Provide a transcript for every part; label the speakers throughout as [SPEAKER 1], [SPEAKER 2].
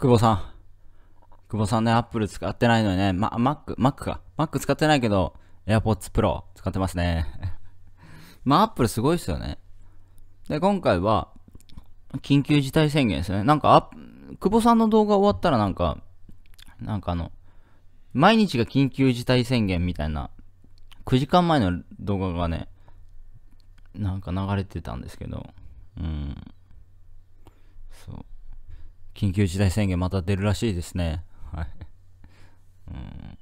[SPEAKER 1] 久保さん。久保さんね、アップル使ってないのにね、ま、マック、マックか。マック使ってないけど、AirPods Pro 使ってますね。まあ、Apple すごいっすよね。で、今回は、緊急事態宣言ですね。なんか、久保さんの動画終わったらなんか、なんかあの、毎日が緊急事態宣言みたいな、9時間前の動画がね、なんか流れてたんですけど、うん。緊急事態宣言また出るらしいですね。はい。うん。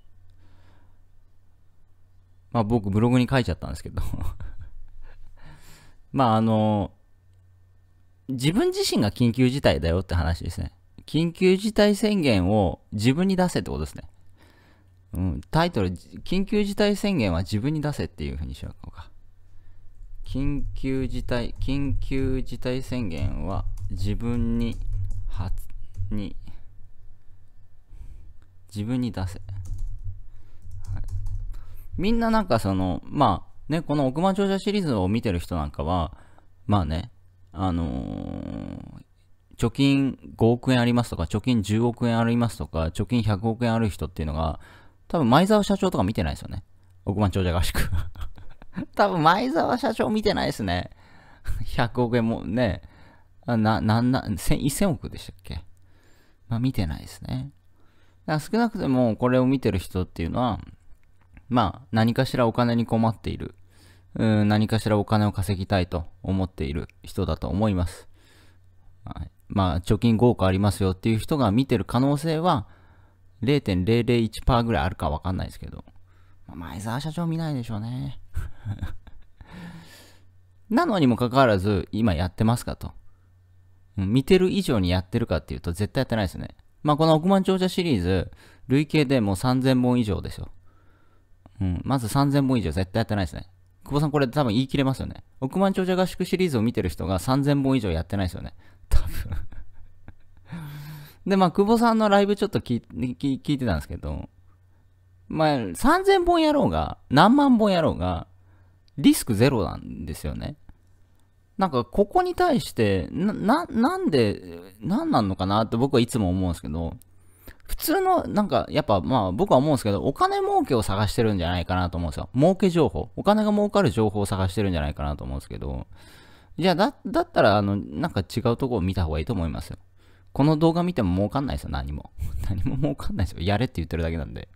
[SPEAKER 1] まあ僕ブログに書いちゃったんですけど まああの、自分自身が緊急事態だよって話ですね。緊急事態宣言を自分に出せってことですね。うん、タイトル、緊急事態宣言は自分に出せっていうふうにしようか。緊急事態、緊急事態宣言は自分に発に自分に出せ、はい、みんななんかそのまあねこの億万長者シリーズを見てる人なんかはまあねあのー、貯金5億円ありますとか貯金10億円ありますとか貯金100億円ある人っていうのが多分前澤社長とか見てないですよね億万長者合宿 多分前澤社長見てないですね100 億円もねな、な、な、1000億でしたっけまあ見てないですね。だから少なくともこれを見てる人っていうのは、まあ何かしらお金に困っている。うん何かしらお金を稼ぎたいと思っている人だと思います。まあ貯金豪華ありますよっていう人が見てる可能性は0.001%ぐらいあるかわかんないですけど。前澤社長見ないでしょうね。なのにもかかわらず、今やってますかと。見てる以上にやってるかっていうと絶対やってないですね。まあこの億万長者シリーズ、累計でもう3000本以上ですよ。うん、まず3000本以上絶対やってないですね。久保さんこれ多分言い切れますよね。億万長者合宿シリーズを見てる人が3000本以上やってないですよね。多分で、まあ久保さんのライブちょっと聞聞聞いてたんですけど、まあ3000本やろうが、何万本やろうが、リスクゼロなんですよね。なんかここに対して、な、な、なんで、なんなんのかなって僕はいつも思うんですけど、普通の、なんか、やっぱまあ僕は思うんですけど、お金儲けを探してるんじゃないかなと思うんですよ。儲け情報。お金が儲かる情報を探してるんじゃないかなと思うんですけど、じゃあだ、だったら、あの、なんか違うとこを見た方がいいと思いますよ。この動画見ても儲かんないですよ、何も。何も儲かんないですよ。やれって言ってるだけなんで。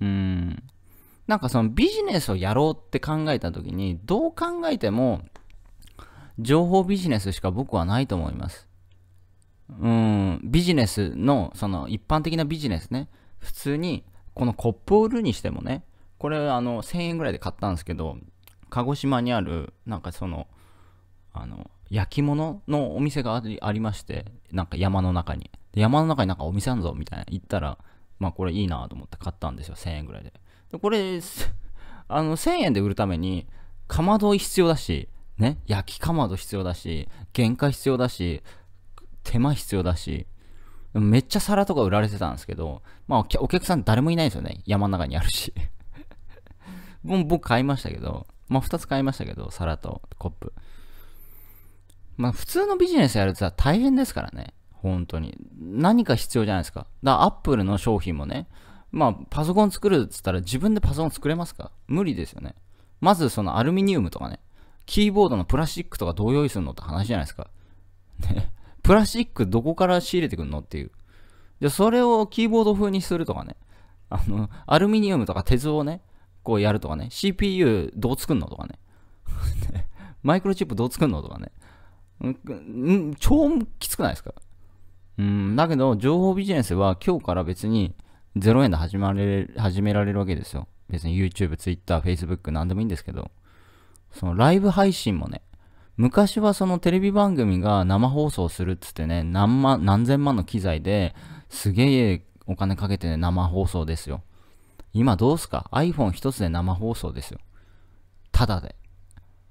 [SPEAKER 1] うーん。なんかそのビジネスをやろうって考えた時に、どう考えても、情報ビジネスしか僕はないと思います。うん、ビジネスの、その一般的なビジネスね、普通に、このコップを売るにしてもね、これあの1000円ぐらいで買ったんですけど、鹿児島にある、なんかその、あの、焼き物のお店がありまして、なんか山の中に。山の中になんかお店あるぞみたいな行ったら、まあこれいいなと思って買ったんですよ、1000円ぐらいで。でこれ、あの1000円で売るために、かまど必要だし、ね、焼きかまど必要だし、原価必要だし、手間必要だし、めっちゃ皿とか売られてたんですけど、まあお客さん誰もいないんですよね。山の中にあるし。もう僕買いましたけど、まあ2つ買いましたけど、皿とコップ。まあ普通のビジネスやるとさ、大変ですからね。本当に。何か必要じゃないですか。だからアップルの商品もね、まあパソコン作るっつったら自分でパソコン作れますか無理ですよね。まずそのアルミニウムとかね。キーボードのプラスチックとかどう用意するのって話じゃないですか。ね。プラスチックどこから仕入れてくんのっていう。じゃそれをキーボード風にするとかね。あの、アルミニウムとか鉄をね、こうやるとかね。CPU どう作んのとか ね。マイクロチップどう作んのとかね。ん超きつくないですかうん、だけど、情報ビジネスは今日から別に0円で始まれ始められるわけですよ。別に YouTube、Twitter、Facebook 何でもいいんですけど。そのライブ配信もね、昔はそのテレビ番組が生放送するっつってね、何万、何千万の機材ですげえお金かけて、ね、生放送ですよ。今どうすか ?iPhone 一つで生放送ですよ。ただで。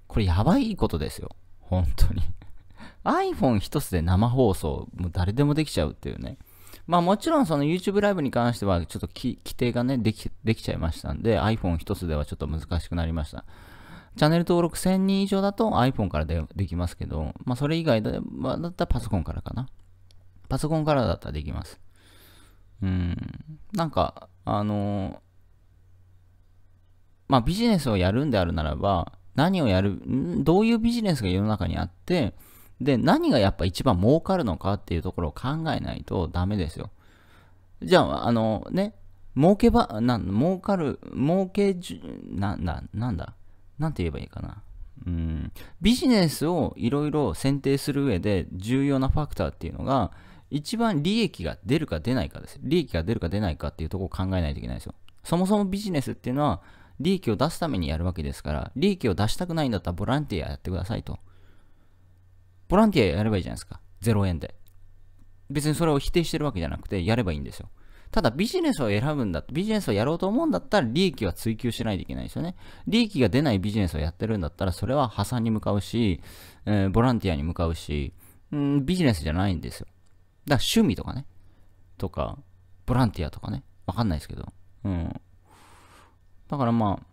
[SPEAKER 1] これやばいことですよ。本当に iPhone 一つで生放送、もう誰でもできちゃうっていうね。まあもちろんその YouTube ライブに関してはちょっと規定がねでき、できちゃいましたんで iPhone 一つではちょっと難しくなりました。チャンネル登録1000人以上だと iPhone からでできますけど、まあ、それ以外だ,、まあ、だったらパソコンからかな。パソコンからだったらできます。うん。なんか、あのまあ、ビジネスをやるんであるならば、何をやる、どういうビジネスが世の中にあって、で、何がやっぱ一番儲かるのかっていうところを考えないとダメですよ。じゃあ、あのね、儲けば、な、儲かる、儲けじゅ、な、だ、なんだ何て言えばいいかな。うん、ビジネスをいろいろ選定する上で重要なファクターっていうのが、一番利益が出るか出ないかです。利益が出るか出ないかっていうとこを考えないといけないですよ。そもそもビジネスっていうのは、利益を出すためにやるわけですから、利益を出したくないんだったらボランティアやってくださいと。ボランティアやればいいじゃないですか。0円で。別にそれを否定してるわけじゃなくて、やればいいんですよ。ただビジネスを選ぶんだ、ビジネスをやろうと思うんだったら利益は追求しないといけないですよね。利益が出ないビジネスをやってるんだったら、それは破産に向かうし、えー、ボランティアに向かうし、うん、ビジネスじゃないんですよ。だから趣味とかね、とか、ボランティアとかね、わかんないですけど、うん。だからまあ、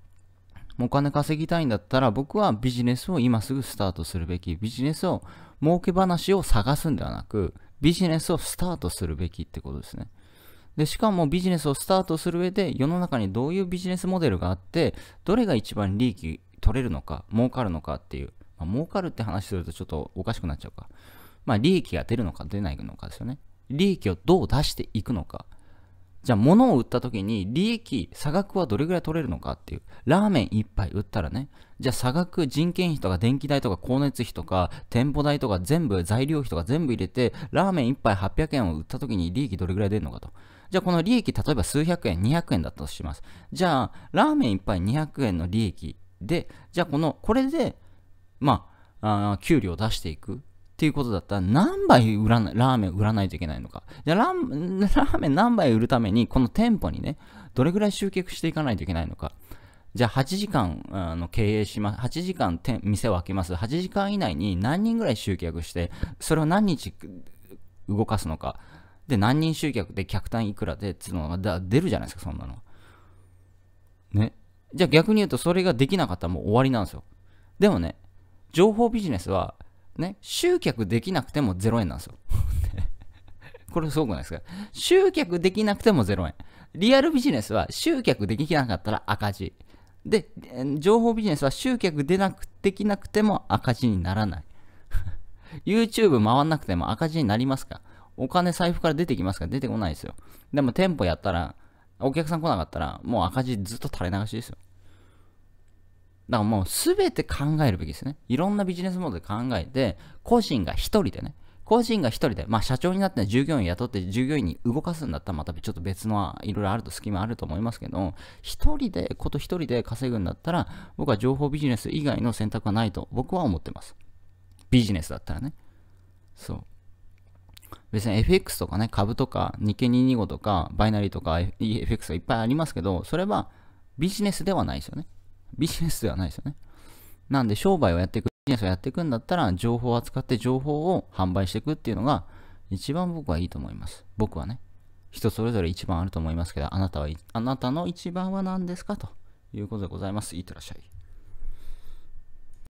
[SPEAKER 1] お金稼ぎたいんだったら僕はビジネスを今すぐスタートするべきビジネスを儲け話を探すんではなくビジネスをスタートするべきってことですねで、しかもビジネスをスタートする上で世の中にどういうビジネスモデルがあって、どれが一番利益取れるのか、儲かるのかっていう、まあ、儲かるって話するとちょっとおかしくなっちゃうか。まあ利益が出るのか出ないのかですよね。利益をどう出していくのか。じゃあ物を売った時に利益、差額はどれぐらい取れるのかっていう。ラーメン一杯売ったらね、じゃあ差額、人件費とか電気代とか光熱費とか店舗代とか全部、材料費とか全部入れて、ラーメン一杯800円を売った時に利益どれぐらい出るのかと。じゃあこの利益、例えば数百円、200円だったとします。じゃあ、ラーメン一杯200円の利益で、じゃあこの、これで、まあ、あ給料を出していくっていうことだったら何杯売らない、ラーメン売らないといけないのか。じゃあ ラーメン何杯売るためにこの店舗にね、どれぐらい集客していかないといけないのか。じゃあ8時間あの経営します。8時間店店を開けます。8時間以内に何人ぐらい集客して、それを何日動かすのか。で、何人集客で客単いくらでっていうのが出るじゃないですか、そんなの。ね。じゃあ逆に言うとそれができなかったらもう終わりなんですよ。でもね、情報ビジネスはね、集客できなくても0円なんですよ。これすごくないですか集客できなくても0円。リアルビジネスは集客できなかったら赤字。で、情報ビジネスは集客でなくできなくても赤字にならない。YouTube 回んなくても赤字になりますかお金財布から出てきますか出てこないですよ。でも店舗やったら、お客さん来なかったら、もう赤字ずっと垂れ流しですよ。だからもう全て考えるべきですね。いろんなビジネスモードで考えて、個人が一人でね、個人が一人で、まあ社長になって従業員雇って従業員に動かすんだったらまたちょっと別のいろいろあると隙間あると思いますけど、一人で、こと一人で稼ぐんだったら、僕は情報ビジネス以外の選択はないと僕は思ってます。ビジネスだったらね。そう。別に FX とかね、株とか、日経225とか、バイナリーとか、FX がいっぱいありますけど、それはビジネスではないですよね。ビジネスではないですよね。なんで商売をやっていく、ビジネスをやっていくんだったら、情報を扱って情報を販売していくっていうのが、一番僕はいいと思います。僕はね。人それぞれ一番あると思いますけど、あなたは、あなたの一番は何ですかということでございます。いってらっしゃい。